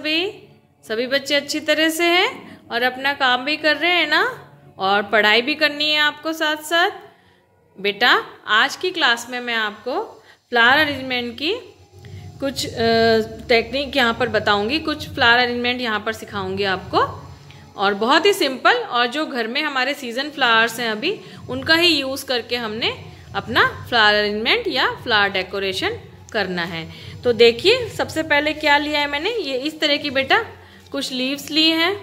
सभी सभी बच्चे अच्छी तरह से हैं और अपना काम भी कर रहे हैं ना और पढ़ाई भी करनी है आपको साथ साथ बेटा आज की क्लास में मैं आपको फ्लावर अरेंजमेंट की कुछ टेक्निक यहाँ पर बताऊंगी कुछ फ्लावर अरेंजमेंट यहाँ पर सिखाऊंगी आपको और बहुत ही सिंपल और जो घर में हमारे सीजन फ्लावर्स हैं अभी उनका ही यूज़ करके हमने अपना फ्लावर अरेंजमेंट या फ्लावर डेकोरेशन करना है तो देखिए सबसे पहले क्या लिया है मैंने ये इस तरह की बेटा कुछ लीव्स लिए हैं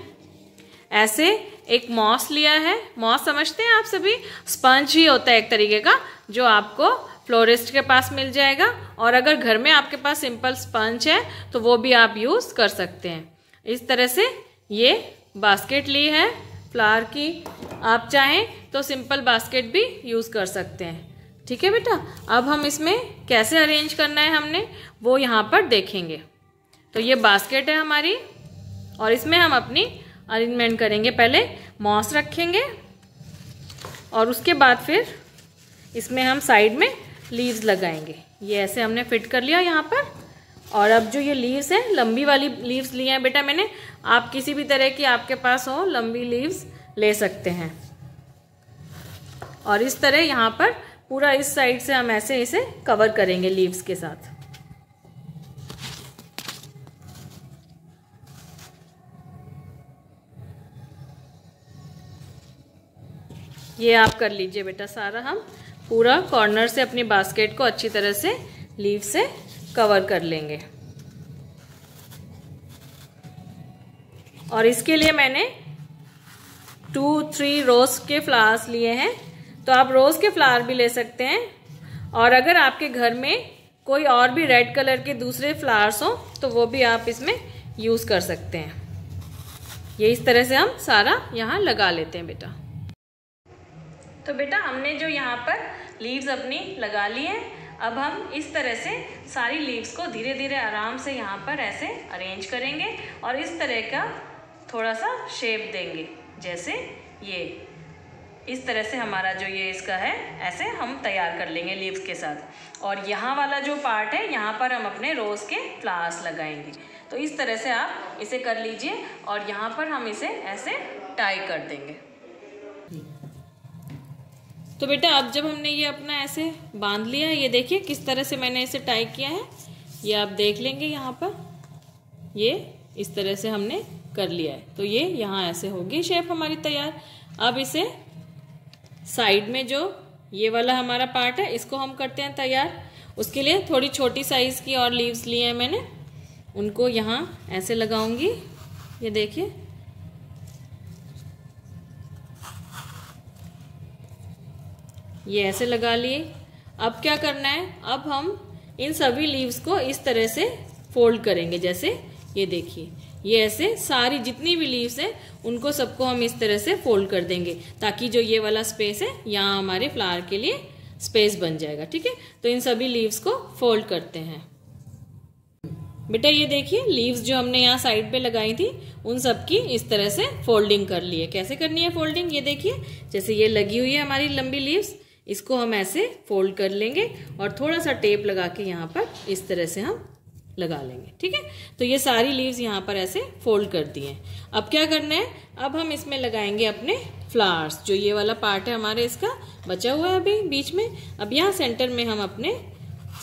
ऐसे एक मॉस लिया है मॉस समझते हैं आप सभी स्पंज ही होता है एक तरीके का जो आपको फ्लोरिस्ट के पास मिल जाएगा और अगर घर में आपके पास सिंपल स्पंज है तो वो भी आप यूज़ कर सकते हैं इस तरह से ये बास्केट ली है फ्लावर की आप चाहें तो सिंपल बास्केट भी यूज़ कर सकते हैं ठीक है बेटा अब हम इसमें कैसे अरेंज करना है हमने वो यहाँ पर देखेंगे तो ये बास्केट है हमारी और इसमें हम अपनी अरेंजमेंट करेंगे पहले मॉस रखेंगे और उसके बाद फिर इसमें हम साइड में लीव्स लगाएंगे ये ऐसे हमने फिट कर लिया यहाँ पर और अब जो ये लीव्स हैं लंबी वाली लीव्स ली हैं बेटा मैंने आप किसी भी तरह की आपके पास हो लंबी लीव्स ले सकते हैं और इस तरह यहाँ पर पूरा इस साइड से हम ऐसे इसे कवर करेंगे लीव्स के साथ ये आप कर लीजिए बेटा सारा हम पूरा कॉर्नर से अपनी बास्केट को अच्छी तरह से लीव से कवर कर लेंगे और इसके लिए मैंने टू थ्री रोज के फ्लावर्स लिए हैं तो आप रोज़ के फ्लावर भी ले सकते हैं और अगर आपके घर में कोई और भी रेड कलर के दूसरे फ्लावर्स हों तो वो भी आप इसमें यूज़ कर सकते हैं ये इस तरह से हम सारा यहाँ लगा लेते हैं बेटा तो बेटा हमने जो यहाँ पर लीव्स अपनी लगा ली है अब हम इस तरह से सारी लीव्स को धीरे धीरे आराम से यहाँ पर ऐसे अरेंज करेंगे और इस तरह का थोड़ा सा शेप देंगे जैसे ये इस तरह से हमारा जो ये इसका है ऐसे हम तैयार कर लेंगे लीव्स के साथ और यहाँ वाला जो पार्ट है यहाँ पर हम अपने रोज़ के फ्लावर्स लगाएंगे तो इस तरह से आप इसे कर लीजिए और यहाँ पर हम इसे ऐसे टाई कर देंगे तो बेटा अब जब हमने ये अपना ऐसे बांध लिया ये देखिए किस तरह से मैंने इसे टाई किया है ये आप देख लेंगे यहाँ पर ये इस तरह से हमने कर लिया है तो ये यहाँ ऐसे होगी शेप हमारी तैयार अब इसे साइड में जो ये वाला हमारा पार्ट है इसको हम करते हैं तैयार उसके लिए थोड़ी छोटी साइज़ की और लीव्स लिए हैं मैंने उनको यहाँ ऐसे लगाऊंगी ये देखिए ये ऐसे लगा लिए अब क्या करना है अब हम इन सभी लीव्स को इस तरह से फोल्ड करेंगे जैसे ये देखिए ये ऐसे सारी जितनी भी लीव्स है उनको सबको हम इस तरह से फोल्ड कर देंगे ताकि जो ये वाला स्पेस है यहाँ हमारे फ्लावर के लिए स्पेस बन जाएगा ठीक है तो इन सभी लीव्स को फोल्ड करते हैं बेटा ये देखिए लीव्स जो हमने यहाँ साइड पे लगाई थी उन सब की इस तरह से फोल्डिंग कर ली है कैसे करनी है फोल्डिंग ये देखिए जैसे ये लगी हुई है हमारी लंबी लीव्स इसको हम ऐसे फोल्ड कर लेंगे और थोड़ा सा टेप लगा के यहाँ पर इस तरह से हम लगा लेंगे ठीक है तो ये सारी लीव्स यहाँ पर ऐसे फोल्ड कर दिए हैं अब क्या करना है अब हम इसमें लगाएंगे अपने फ्लावर्स जो ये वाला पार्ट है हमारे इसका बचा हुआ है अभी बीच में अब यहाँ सेंटर में हम अपने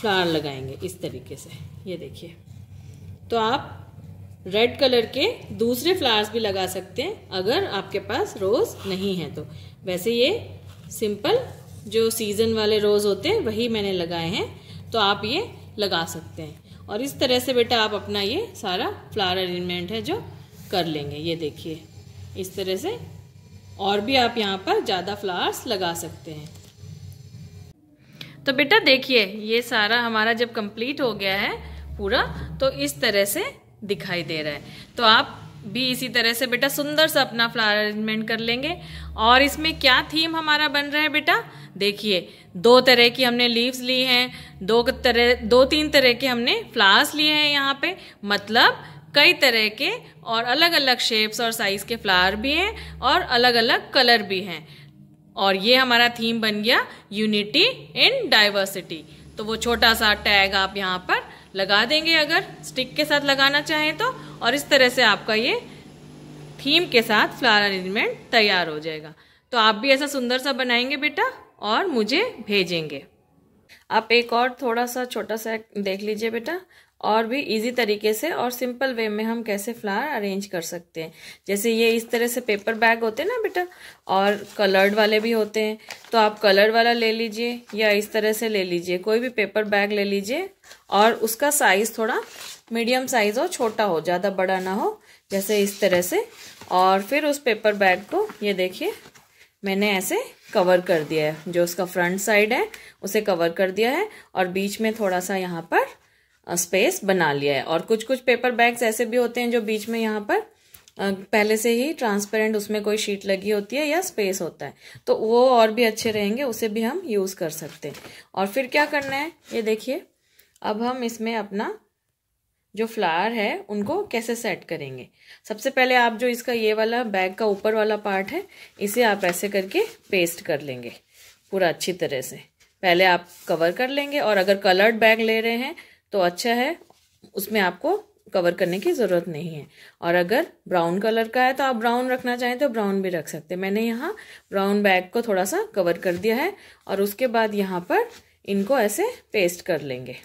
फ्लावर लगाएंगे इस तरीके से ये देखिए तो आप रेड कलर के दूसरे फ्लावर्स भी लगा सकते हैं अगर आपके पास रोज़ नहीं है तो वैसे ये सिंपल जो सीज़न वाले रोज़ होते हैं वही मैंने लगाए हैं तो आप ये लगा सकते हैं और इस तरह से बेटा आप अपना ये सारा फ्लावर अरेंजमेंट है जो कर लेंगे ये देखिए इस तरह से और भी आप यहाँ पर ज़्यादा फ्लावर्स लगा सकते हैं तो बेटा देखिए ये सारा हमारा जब कंप्लीट हो गया है पूरा तो इस तरह से दिखाई दे रहा है तो आप भी इसी तरह से बेटा सुंदर सा अपना फ्लावर अरेंजमेंट कर लेंगे और इसमें क्या थीम हमारा बन रहा है बेटा देखिए दो तरह की हमने लीव्स ली हैं दो तरह दो तीन तरह के हमने फ्लावर्स लिए हैं यहाँ पे मतलब कई तरह के और अलग अलग शेप्स और साइज़ के फ्लावर भी हैं और अलग अलग कलर भी हैं और ये हमारा थीम बन गया यूनिटी इन डाइवर्सिटी तो वो छोटा सा टैग आप यहाँ पर लगा देंगे अगर स्टिक के साथ लगाना चाहें तो और इस तरह से आपका ये थीम के साथ फ्लावर अरेंजमेंट तैयार हो जाएगा तो आप भी ऐसा सुंदर सा बनाएंगे बेटा और मुझे भेजेंगे आप एक और थोड़ा सा छोटा सा देख लीजिए बेटा और भी इजी तरीके से और सिंपल वे में हम कैसे फ्लावर अरेंज कर सकते हैं जैसे ये इस तरह से पेपर बैग होते हैं ना बेटा और कलर्ड वाले भी होते हैं तो आप कलर्ड वाला ले लीजिए या इस तरह से ले लीजिए कोई भी पेपर बैग ले लीजिए और उसका साइज़ थोड़ा मीडियम साइज़ हो छोटा हो ज़्यादा बड़ा ना हो जैसे इस तरह से और फिर उस पेपर बैग को ये देखिए मैंने ऐसे कवर कर दिया है जो उसका फ्रंट साइड है उसे कवर कर दिया है और बीच में थोड़ा सा यहाँ पर स्पेस बना लिया है और कुछ कुछ पेपर बैग्स ऐसे भी होते हैं जो बीच में यहाँ पर पहले से ही ट्रांसपेरेंट उसमें कोई शीट लगी होती है या स्पेस होता है तो वो और भी अच्छे रहेंगे उसे भी हम यूज़ कर सकते हैं और फिर क्या करना है ये देखिए अब हम इसमें अपना जो फ्लावर है उनको कैसे सेट करेंगे सबसे पहले आप जो इसका ये वाला बैग का ऊपर वाला पार्ट है इसे आप ऐसे करके पेस्ट कर लेंगे पूरा अच्छी तरह से पहले आप कवर कर लेंगे और अगर कलर्ड बैग ले रहे हैं तो अच्छा है उसमें आपको कवर करने की ज़रूरत नहीं है और अगर ब्राउन कलर का है तो आप ब्राउन रखना चाहें तो ब्राउन भी रख सकते हैं मैंने यहाँ ब्राउन बैग को थोड़ा सा कवर कर दिया है और उसके बाद यहाँ पर इनको ऐसे पेस्ट कर लेंगे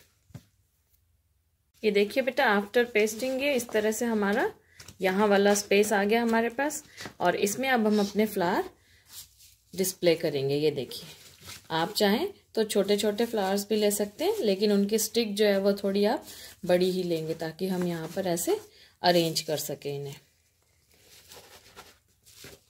ये देखिए बेटा आफ्टर पेस्टिंग ये इस तरह से हमारा यहाँ वाला स्पेस आ गया हमारे पास और इसमें अब हम अपने फ्लावर डिस्प्ले करेंगे ये देखिए आप चाहें तो छोटे छोटे फ्लावर्स भी ले सकते हैं लेकिन उनकी स्टिक जो है वो थोड़ी आप बड़ी ही लेंगे ताकि हम यहाँ पर ऐसे अरेंज कर सकें इन्हें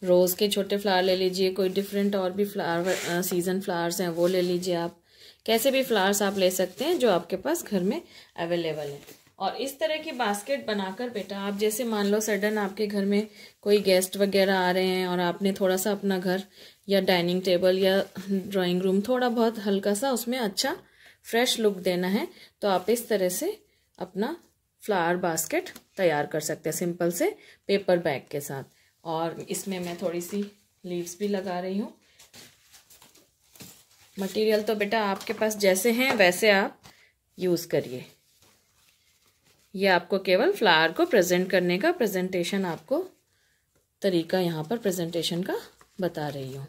रोज़ के छोटे फ्लावर ले लीजिए कोई डिफरेंट और भी फ्लावर सीज़न फ्लावर्स हैं वो ले लीजिए आप कैसे भी फ्लावर्स आप ले सकते हैं जो आपके पास घर में अवेलेबल हैं और इस तरह की बास्केट बनाकर बेटा आप जैसे मान लो सडन आपके घर में कोई गेस्ट वगैरह आ रहे हैं और आपने थोड़ा सा अपना घर या डाइनिंग टेबल या ड्राइंग रूम थोड़ा बहुत हल्का सा उसमें अच्छा फ्रेश लुक देना है तो आप इस तरह से अपना फ्लावर बास्केट तैयार कर सकते हैं सिंपल से पेपर बैग के साथ और इसमें मैं थोड़ी सी लीव्स भी लगा रही हूँ मटेरियल तो बेटा आपके पास जैसे हैं वैसे आप यूज़ करिए ये आपको केवल फ्लावर को प्रेजेंट करने का प्रेजेंटेशन आपको तरीका यहाँ पर प्रेजेंटेशन का बता रही हूँ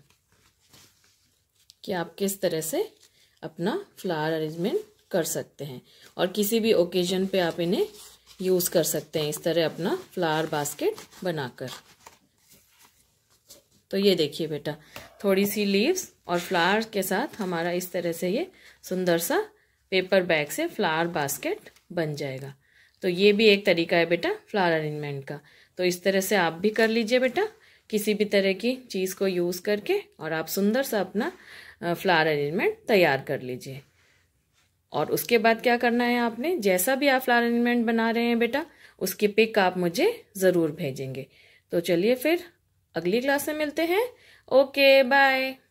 कि आप किस तरह से अपना फ्लावर अरेंजमेंट कर सकते हैं और किसी भी ओकेजन पे आप इन्हें यूज़ कर सकते हैं इस तरह अपना फ्लावर बास्केट बनाकर तो ये देखिए बेटा थोड़ी सी लीव्स और फ्लावर के साथ हमारा इस तरह से ये सुंदर सा पेपर बैग से फ्लावर बास्केट बन जाएगा तो ये भी एक तरीका है बेटा फ्लावर अरेंजमेंट का तो इस तरह से आप भी कर लीजिए बेटा किसी भी तरह की चीज़ को यूज़ करके और आप सुंदर सा अपना फ्लावर अरेंजमेंट तैयार कर लीजिए और उसके बाद क्या करना है आपने जैसा भी आप फ्लावर अरेंजमेंट बना रहे हैं बेटा उसकी पिक आप मुझे ज़रूर भेजेंगे तो चलिए फिर अगली क्लास में मिलते हैं ओके बाय